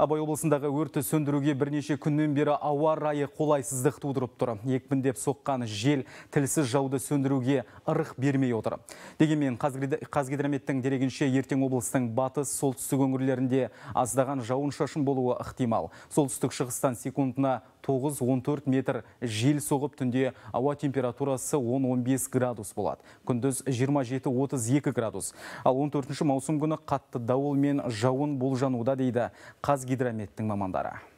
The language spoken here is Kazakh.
Абай облысындағы өрті сөндіруге бірнеше күннен бері ауа райы қолайсыздық тудырып тұр. Екпіндеп соққан жел тілсіз жауды сөндіруге ырық бермей отыр. Дегенмен қазгидрометтің дерегінше ертең облыстың батыс солтүстік өңірлерінде аздаған жауын шашын болуы ықтимал. Солтүстік шығыстан секундына 9-14 метр жел соғып түнде ауа температурасы 10-15 градус болады. Күндіз 27-32 градус. Ал 14 маусым күні қатты дауыл мен жауын болжануда дейді қаз гидрометтің мамандары.